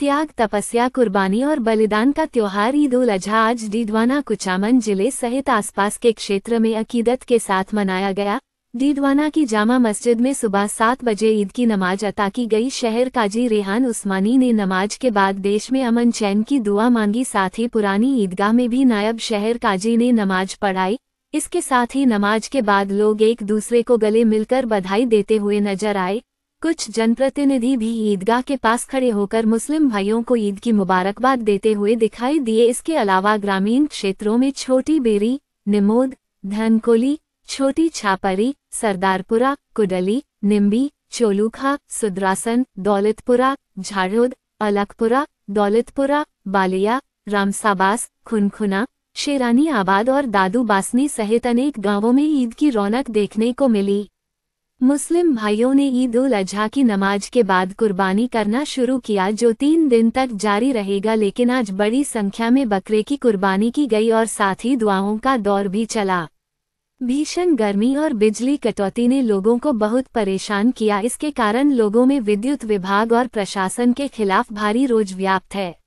त्याग तपस्या कुर्बानी और बलिदान का त्यौहार ईद उल अजहा आज डीडवाना कुचामन जिले सहित आसपास के क्षेत्र में अकीदत के साथ मनाया गया डीडवाना की जामा मस्जिद में सुबह सात बजे ईद की नमाज अता की गई शहर काजी रेहान उस्मानी ने नमाज के बाद देश में अमन चैन की दुआ मांगी साथ ही पुरानी ईदगाह में भी नायब शहर काजी ने नमाज पढ़ाई इसके साथ ही नमाज के बाद लोग एक दूसरे को गले मिलकर बधाई देते हुए नजर आए कुछ जनप्रतिनिधि भी ईदगाह के पास खड़े होकर मुस्लिम भाइयों को ईद की मुबारकबाद देते हुए दिखाई दिए इसके अलावा ग्रामीण क्षेत्रों में छोटी बेरी निमोद धनकोली छोटी छापरी सरदारपुरा कुडली निम्बी चोलूखा सुद्रासन दौलतपुरा झाड़ोद अलकपुरा दौलतपुरा बालिया रामसाबास खुनखुना शेरानी आबाद और दादू बासनी सहित अनेक गांवों में ईद की रौनक देखने को मिली मुस्लिम भाइयों ने ईद उल अजहा की नमाज के बाद कुर्बानी करना शुरू किया जो तीन दिन तक जारी रहेगा लेकिन आज बड़ी संख्या में बकरे की कुर्बानी की गई और साथ ही दुआओं का दौर भी चला भीषण गर्मी और बिजली कटौती ने लोगों को बहुत परेशान किया इसके कारण लोगों में विद्युत विभाग और प्रशासन के खिलाफ भारी रोज व्याप्त है